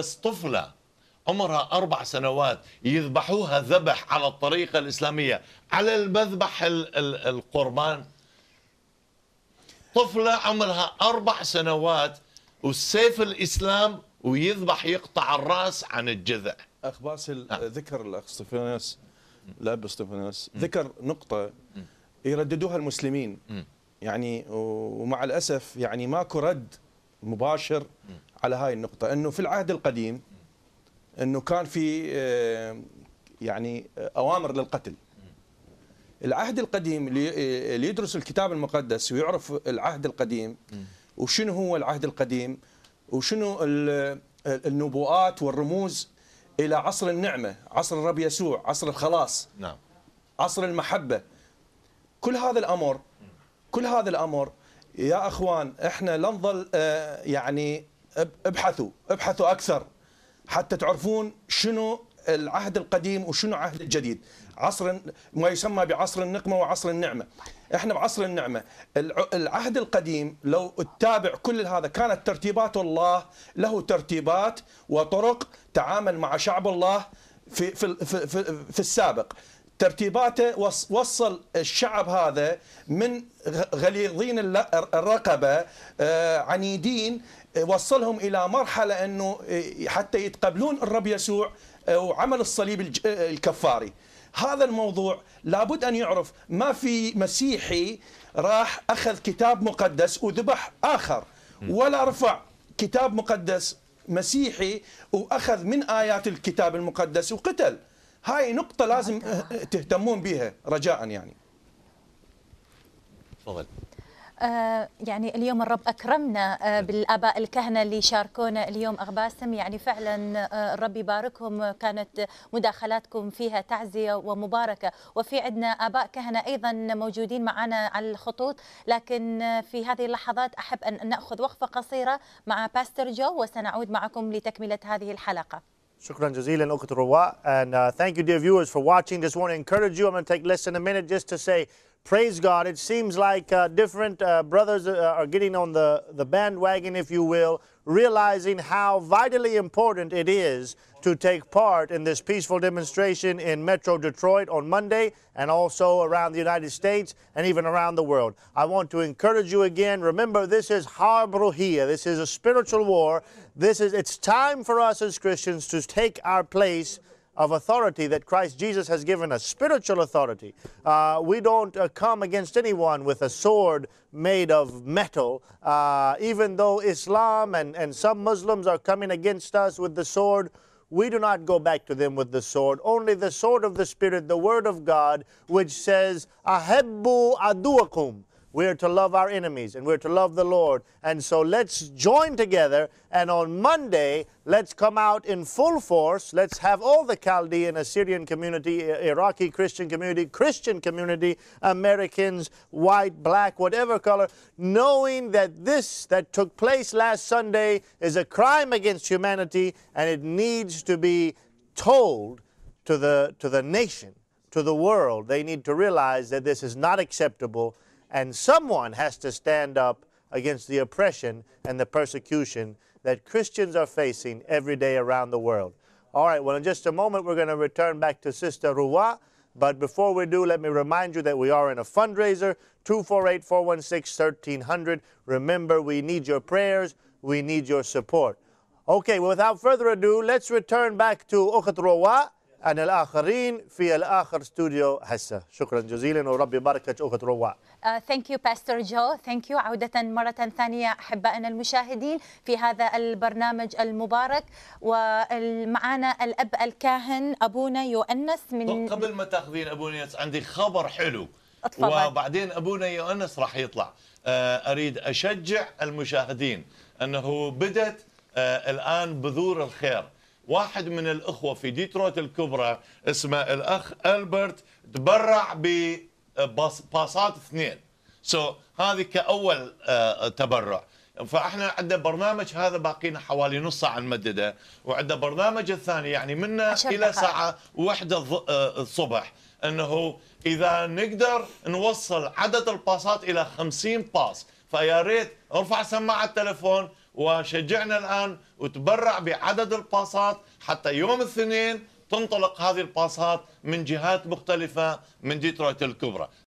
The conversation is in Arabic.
بس طفلة عمرها أربع سنوات يذبحوها ذبح على الطريقة الإسلامية على المذبح القربان طفلة عمرها أربع سنوات والسيف الإسلام ويذبح يقطع الرأس عن الجذع أخ باسل نعم. ذكر الأخ ستيفانوس الأب ستيفانوس ذكر نقطة يرددوها المسلمين يعني ومع الأسف يعني ماكو رد مباشر على هاي النقطة أنه في العهد القديم أنه كان في آه، يعني آه، أوامر للقتل العهد القديم آه، اللي يدرس الكتاب المقدس ويعرف العهد القديم وشنو هو العهد القديم وشنو النبوءات والرموز إلى عصر النعمة عصر الرب يسوع عصر الخلاص نعم. عصر المحبة كل هذا الأمر كل هذا الأمر يا اخوان احنا لا نظل يعني ابحثوا ابحثوا اكثر حتى تعرفون شنو العهد القديم وشنو عهد الجديد عصر ما يسمى بعصر النقمه وعصر النعمه احنا بعصر النعمه العهد القديم لو تتابع كل هذا كانت ترتيبات الله له ترتيبات وطرق تعامل مع شعب الله في في في, في, في السابق ترتيباته وصل الشعب هذا من غليظين الرقبه آه، عنيدين آه، وصلهم الى مرحله انه آه، حتى يتقبلون الرب يسوع وعمل الصليب الكفاري هذا الموضوع لابد ان يعرف ما في مسيحي راح اخذ كتاب مقدس وذبح اخر ولا رفع كتاب مقدس مسيحي واخذ من ايات الكتاب المقدس وقتل هاي نقطه لازم آه، آه، تهتمون بها رجاء يعني تفضل آه، يعني اليوم الرب اكرمنا نعم. بالاباء الكهنه اللي شاركونا اليوم اغباسم يعني فعلا الرب يباركهم كانت مداخلاتكم فيها تعزيه ومباركه وفي عندنا اباء كهنه ايضا موجودين معنا على الخطوط لكن في هذه اللحظات احب ان ناخذ وقفه قصيره مع باستر جو وسنعود معكم لتكمله هذه الحلقه Shukran Jazeel and And uh, thank you, dear viewers, for watching. Just want to encourage you. I'm going to take less than a minute just to say praise God, it seems like uh, different uh, brothers uh, are getting on the, the bandwagon, if you will, realizing how vitally important it is to take part in this peaceful demonstration in Metro Detroit on Monday and also around the United States and even around the world. I want to encourage you again. Remember, this is Harb This is a spiritual war. This is, it's time for us as Christians to take our place of authority that Christ Jesus has given us, spiritual authority. Uh, we don't uh, come against anyone with a sword made of metal, uh, even though Islam and, and some Muslims are coming against us with the sword. We do not go back to them with the sword, only the sword of the Spirit, the Word of God, which says, Ahebbu aduakum. We are to love our enemies and we're to love the Lord. And so let's join together and on Monday, let's come out in full force. Let's have all the Chaldean, Assyrian community, Iraqi Christian community, Christian community, Americans, white, black, whatever color, knowing that this that took place last Sunday is a crime against humanity and it needs to be told to the, to the nation, to the world. They need to realize that this is not acceptable and someone has to stand up against the oppression and the persecution that Christians are facing every day around the world. All right, well, in just a moment, we're going to return back to Sister Ruwa. But before we do, let me remind you that we are in a fundraiser 248 416 1300. Remember, we need your prayers, we need your support. Okay, well, without further ado, let's return back to Ukhat عن الآخرين في الآخر استوديو هسه شكرا جزيلا وربي يبارك لك روعة uh, ثانك يو باستر جو ثانك يو عودة مرة ثانية أحبائنا المشاهدين في هذا البرنامج المبارك ومعنا الأب الكاهن أبونا يؤنس من قبل ما تاخذين أبونا يؤنس عندي خبر حلو أتفضل. وبعدين أبونا يؤنس راح يطلع آه، أريد أشجع المشاهدين أنه بدت آه، الآن بذور الخير واحد من الإخوة في ديترويت الكبرى اسمه الأخ ألبرت تبرع بباصات آه، اثنين سو so, هذه كأول آه، تبرع فاحنا عندنا برنامج هذا باقينا حوالي نص ساعه نمدده وعندنا برنامج الثاني يعني منا الى ساعه واحدة آه، الصبح انه اذا نقدر نوصل عدد الباصات الى 50 باص فيا ريت ارفع سماعه التليفون وشجعنا الآن وتبرع بعدد الباصات حتى يوم الاثنين تنطلق هذه الباصات من جهات مختلفة من ديترويت الكبرى